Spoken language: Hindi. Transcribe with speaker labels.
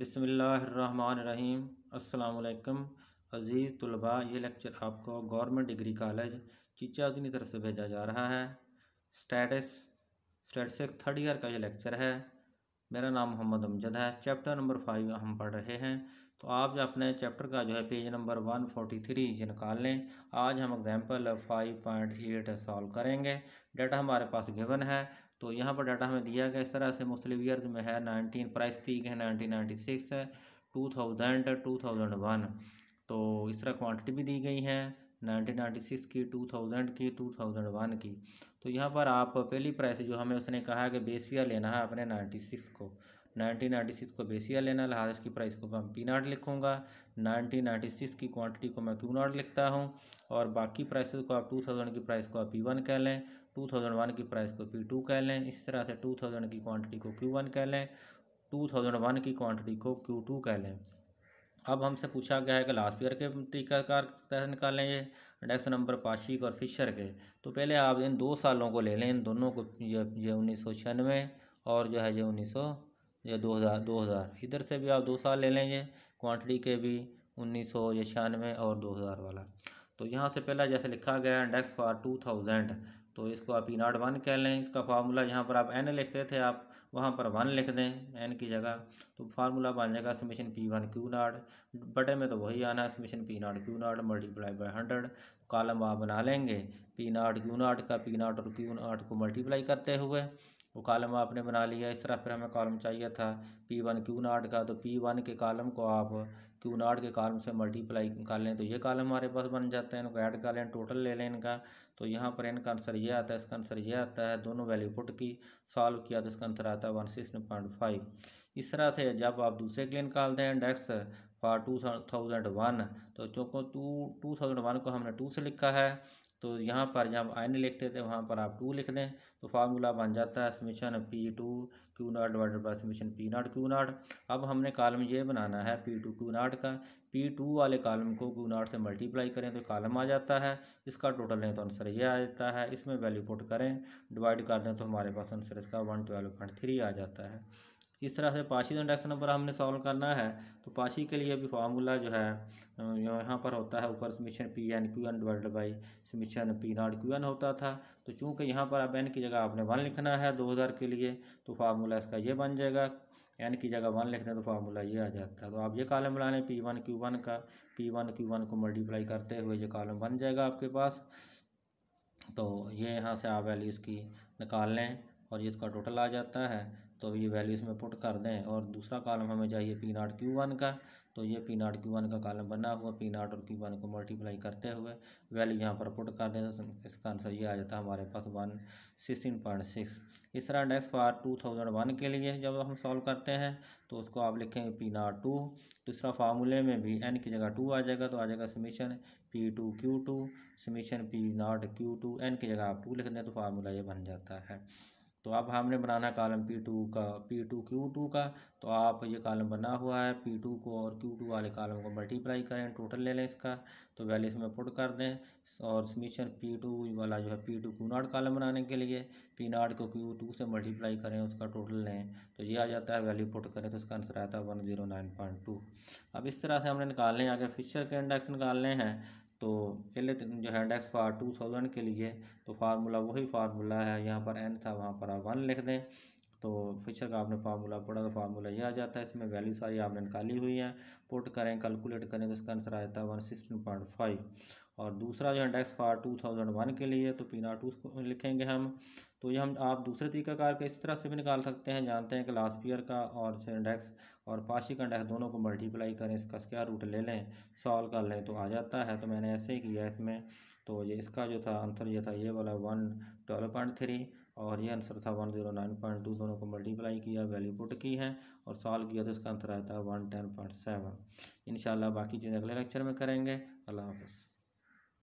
Speaker 1: बिसमीम् अल्लाम अज़ीज़ तलबा ये लेक्चर आपको गवर्नमेंट डिग्री कॉलेज चीचा की तरफ से भेजा जा रहा है स्टेटस स्टेटस थर्ड ईयर का ये लेक्चर है मेरा नाम मोहम्मद अमजद है चैप्टर नंबर फाइव हम पढ़ रहे हैं तो आप अपने चैप्टर का जो है page number one forty three ये निकाल लें आज हम example five point eight solve करेंगे डाटा हमारे पास गिवन है तो यहाँ पर डाटा हमें दिया गया इस तरह से मुख्तलिफ ईयर में है नाइनटीन प्राइस दी है नाइनटीन नाइन्टी सिक्स है two thousand two thousand one तो इस तरह क्वान्टिटी भी दी गई है 1996 की 2000 की 2001 की तो यहाँ पर आप पहली प्राइस जो हमें उसने कहा कि बेसिया लेना है अपने 96 को 1996 को बेसिया लेना लिहाज की प्राइस को मैं पी नाट लिखूँगा नाइनटीन की क्वांटिटी को मैं क्यू नाट लिखता हूँ और बाकी प्राइस को आप 2000 की प्राइस को आप पी वन कह लें 2001 की प्राइस को पी टू कह लें इस तरह से 2000 की क्वांटिटी को क्यू वन कह लें 2001 की क्वांटिटी को क्यू टू कह लें अब हमसे पूछा गया है कि लास्ट ईयर के तरीकाकार कैसे निकालें ये इंडेक्स नंबर पाशिक और फिशर के तो पहले आप इन दो सालों को ले लें इन दोनों को ये ये उन्नीस सौ छियानवे और जो है ये उन्नीस सौ ये दो हज़ार दो हज़ार इधर से भी आप दो साल ले लेंगे क्वांटिटी के भी उन्नीस सौ ये छियानवे और दो हज़ार वाला तो यहाँ से पहला जैसे लिखा गया है इंडेक्स फॉर टू थाउजेंड तो इसको आप ई नॉट वन कह लें इसका फार्मूला जहाँ पर आप एन लिखते थे आप वहाँ पर वन लिख दें एन की जगह तो फार्मूला बन जाएगा summation P one Q naught बटे में तो वही आना है summation P naught Q naught multiply by hundred column आप बना लेंगे पी नॉट क्यू नॉट का पी नॉट और क्यू नॉट को मल्टीप्लाई करते हुए वो कॉलम आपने बना लिया इस तरह फिर हमें कॉलम चाहिए था पी वन क्यू नाट का तो पी वन के कॉलम को आप क्यू नाट के कॉलम से मल्टीप्लाई कर लें तो ये कॉलम हमारे पास बन जाते हैं इनको ऐड कर लें टोटल ले लें इनका तो यहाँ पर इनका आंसर ये आता है इसका आंसर ये आता है दोनों वैल्यू पुट की सॉल्व किया तो इसका आंसर आता है वन सिक्स पॉइंट फाइव इस तरह से जब आप दूसरे के लिए निकालते हैं index for two thousand one तो चूँकि टू टू थाउजेंड वन को हमने टू से लिखा है तो यहाँ पर जब आयन लिखते थे वहाँ पर आप टू लिख दें तो फार्मूला बन जाता है summation P two Q naught divided by summation P naught Q naught अब हमने कालम ये बनाना है पी टू क्यू नाट का पी टू वाले कालम को क्यू नाट से मल्टीप्लाई करें तो कालम आ जाता है इसका टोटल लें तो आंसर ये आ जाता है इसमें वैल्यू पुट करें डिवाइड कर दें तो हमारे पास आंसर इसका वन ट्वेल्व पॉइंट थ्री आ जाता है इस तरह से पाशी इंडेक्स नंबर हमने सॉल्व करना है तो पाशी के लिए भी फार्मूला जो है यहाँ पर होता है ऊपर summation P N Q N divide by summation P naught Q N होता था तो चूँकि यहाँ पर अब एन की जगह आपने वन लिखना है दो हज़ार के लिए तो फार्मूला इसका ये बन जाएगा एन की जगह वन लिखने तो फार्मूला ये आ जाता है तो आप ये कॉलम बना लें पी वन क्यू वन का पी वन क्यू वन को मल्टीप्लाई करते हुए ये कॉलम बन जाएगा आपके पास तो ये यहाँ से आप वैल्यू इसकी निकाल लें और ये इसका टोटल आ जाता है तो अब ये वैल्यू इसमें पुट कर दें और दूसरा कॉलम हमें चाहिए पी नाट क्यू वन का तो ये पी नाट क्यू वन का कॉलम बना हुआ पी नाट और क्यू वन को मल्टीप्लाई करते हुए वैल्यू यहाँ पर पुट कर दें तो इसका आंसर ये आ जाता है हमारे पास वन सिक्सटीन पॉइंट सिक्स इस तरह index for two thousand one के लिए जब हम सॉल्व करते हैं तो उसको आप लिखेंगे पी नाट टू दूसरा फार्मूले में भी एन की जगह टू आ जाएगा तो आ जाएगा summation P two Q two summation P naught Q two N की जगह आप टू लिख दें तो फार्मूला ये बन जाता है तो अब हमने बनाना कॉलम पी टू का पी टू क्यू टू का तो आप ये कॉलम बना हुआ है पी टू को और क्यू टू वाले कॉलम को मल्टीप्लाई करें टोटल ले लें इसका तो वैल्यू इसमें पुट कर दें और समीशन पी टू वाला जो है P two Q naught column बनाने के लिए पी नॉट को क्यू टू से मल्टीप्लाई करें उसका टोटल लें तो ये आ जाता है वैल्यू पुट करें तो इसका आंसर आता है one zero nine point two अब इस तरह से हमने निकालने हैं अगर फिक्चर के इंडक्स निकालने हैं तो पहले जो है डेक्स फॉर टू थाउजेंड के लिए तो फार्मूला वही फार्मूला है यहाँ पर एन था वहाँ पर आप वन लिख दें तो फिशर का आपने फार्मूला पढ़ा तो फार्मूला ये आ जाता है इसमें वैल्यू सारी आपने निकाली हुई है पुट करें कैलकुलेट करें तो इसका आंसर आ जाता है वन सिक्सटीन पॉइंट फाइव और दूसरा जो index for two thousand one के लिए तो पी नॉट टू लिखेंगे हम तो ये हम आप दूसरे तरीकाकार के इस तरह से भी निकाल सकते हैं जानते हैं कि लास्ट ईयर का और इंडेक्स और पाशी का इंडेक्स दोनों को मल्टीप्लाई करें इसका क्या रूट ले लें सॉल्व कर लें तो आ जाता है तो मैंने ऐसे ही किया इसमें तो ये इसका जो था आंसर ये था ये वाला वन ट्वेल्व पॉइंट थ्री और ये आंसर था one zero nine point two दोनों को मल्टीप्लाई किया वैल्यू पुट की है और सॉल्व किया तो इसका आंसर आया था वन टेन पॉइंट सेवन इन बाकी चीज़ें अगले लेक्चर में करेंगे अल्लाह हाफ़